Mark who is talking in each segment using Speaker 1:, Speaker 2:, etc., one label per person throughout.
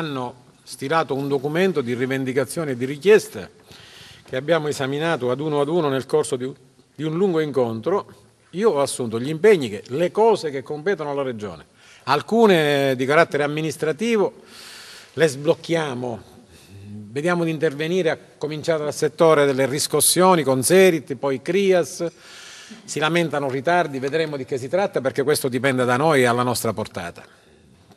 Speaker 1: hanno stilato un documento di rivendicazione e di richieste che abbiamo esaminato ad uno ad uno nel corso di, un lungo incontro. Io ho assunto gli impegni che le cose che competono alla Regione, alcune eh, di carattere amministrativo, le sblocchiamo. Vediamo di intervenire a cominciare dal settore delle riscossioni con Serit, poi Crias, si lamentano ritardi, vedremo di che si tratta perché questo dipende da noi e alla nostra portata.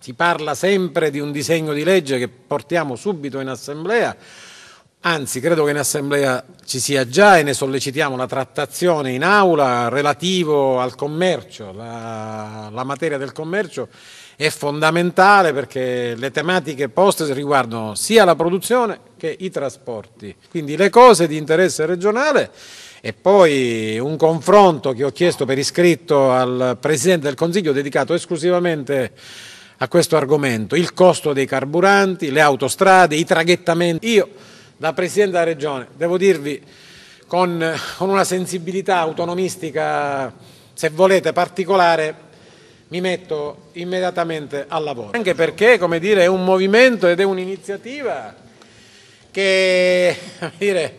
Speaker 1: Si parla sempre di un disegno di legge che portiamo subito in assemblea, anzi credo che in assemblea ci sia già e ne sollecitiamo la trattazione in aula relativo al commercio, la, la materia del commercio è fondamentale perché le tematiche poste riguardano sia la produzione che i trasporti, quindi le cose di interesse regionale e poi un confronto che ho chiesto per iscritto al Presidente del Consiglio dedicato esclusivamente a questo argomento, il costo dei carburanti, le autostrade, i traghettamenti. Io, da Presidente della Regione, devo dirvi con, con una sensibilità autonomistica, se volete, particolare, mi metto immediatamente al lavoro. Anche perché, come dire, è un movimento ed è un'iniziativa che dire,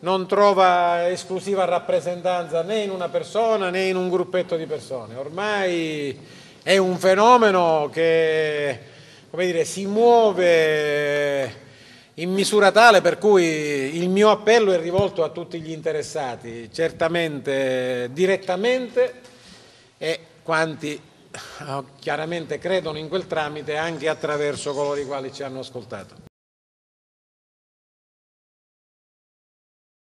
Speaker 1: non trova esclusiva rappresentanza né in una persona né in un gruppetto di persone. Ormai è un fenomeno che dire, si muove in misura tale per cui il mio appello è rivolto a tutti gli interessati, certamente direttamente e quanti ah, chiaramente credono in quel tramite anche attraverso coloro i quali ci hanno ascoltato.